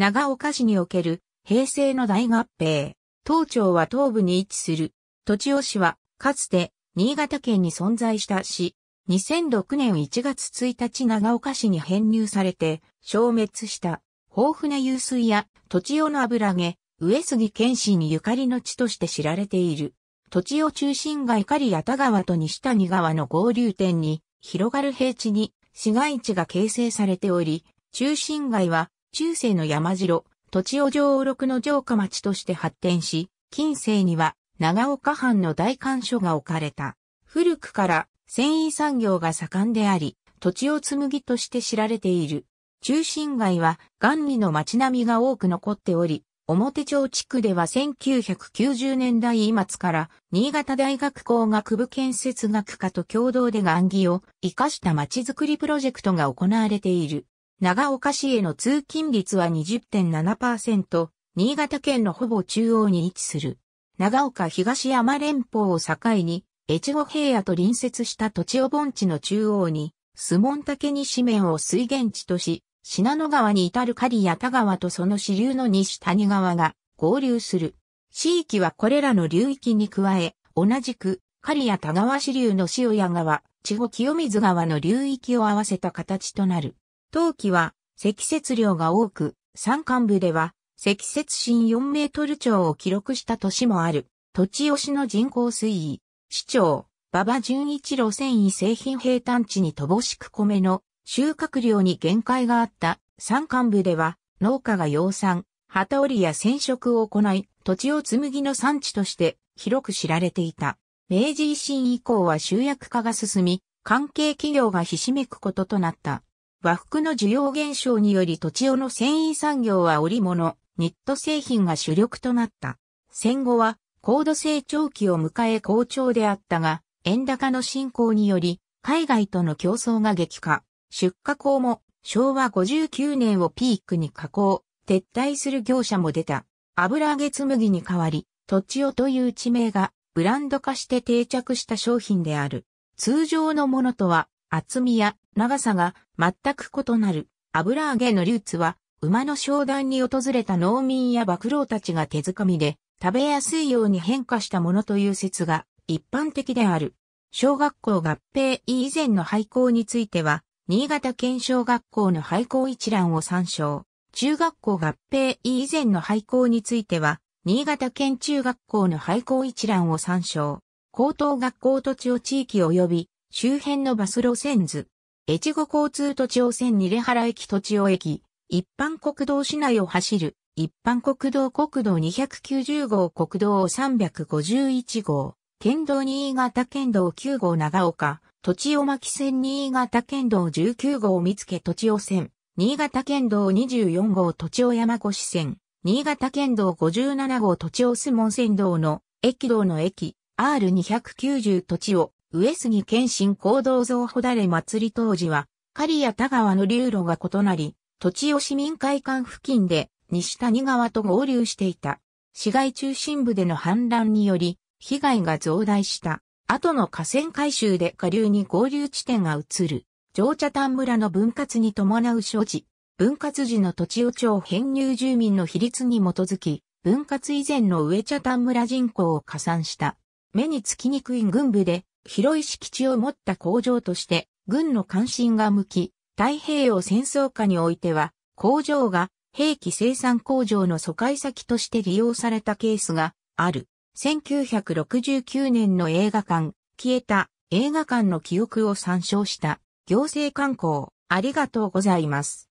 長岡市における平成の大合併。東町は東部に位置する。栃尾市は、かつて、新潟県に存在した市。2006年1月1日長岡市に編入されて、消滅した。豊富な湧水や、栃尾の油揚げ、上杉謙信にゆかりの地として知られている。栃尾中心街狩谷田川と西谷川の合流点に、広がる平地に、市街地が形成されており、中心街は中世の山城、土地を上六の城下町として発展し、近世には長岡藩の大官所が置かれた。古くから繊維産業が盛んであり、土地を紡ぎとして知られている。中心街は元利の街並みが多く残っており、表町地区では1990年代末から新潟大学工学部建設学科と共同で岩木を生かした町づくりプロジェクトが行われている。長岡市への通勤率は20.7%、新潟県のほぼ中央に位置する。長岡東山連峰を境に、越後平野と隣接した土地を盆地の中央に、スモンに西面を水源地とし、信濃川に至る狩谷田川とその支流の西谷川が合流する。市域はこれらの流域に加え、同じく狩谷田川支流の塩谷川、千穂清水川の流域を合わせた形となる。冬季は積雪量が多く、山間部では積雪深4メートル超を記録した年もある、土地押しの人口推移、市長、馬場純一路繊維製品平坦地に乏しく米の収穫量に限界があった山間部では農家が養蚕、旗織りや染色を行い、土地を紬の産地として広く知られていた。明治維新以降は集約化が進み、関係企業がひしめくこととなった。和服の需要減少により土地用の繊維産業は織物、ニット製品が主力となった。戦後は高度成長期を迎え好調であったが、円高の進行により、海外との競争が激化。出荷工も昭和59年をピークに加工、撤退する業者も出た。油揚げ紬に代わり、土地用という地名がブランド化して定着した商品である。通常のものとは厚みや長さが全く異なる油揚げのルーツは馬の商談に訪れた農民や幕郎たちが手づかみで食べやすいように変化したものという説が一般的である。小学校合併以前の廃校については、新潟県小学校の廃校一覧を参照。中学校合併以前の廃校については、新潟県中学校の廃校一覧を参照。高等学校土地を地域及び周辺のバス路線図、越後交通都庁線二レ原駅都庁駅、一般国道市内を走る、一般国道国道290号国道351号、県道新潟県道9号長岡、土地尾巻線新潟県道19号見附土地尾線、新潟県道24号土地尾山越線、新潟県道57号土地尾相門線道の、駅道の駅、R290 土地尾、上杉謙信行動像ほだれ祭り当時は、狩谷田川の流路が異なり、土地を市民会館付近で西谷川と合流していた。市街中心部での氾濫により、被害が増大した。後の河川改修で下流に合流地点が移る。上茶丹村の分割に伴う所持。分割時の土地を町編入住民の比率に基づき、分割以前の上茶丹村人口を加算した。目につきにくい軍部で、広い敷地を持った工場として、軍の関心が向き、太平洋戦争下においては、工場が兵器生産工場の疎開先として利用されたケースがある。1969年の映画館、消えた映画館の記憶を参照した行政観光、ありがとうございます。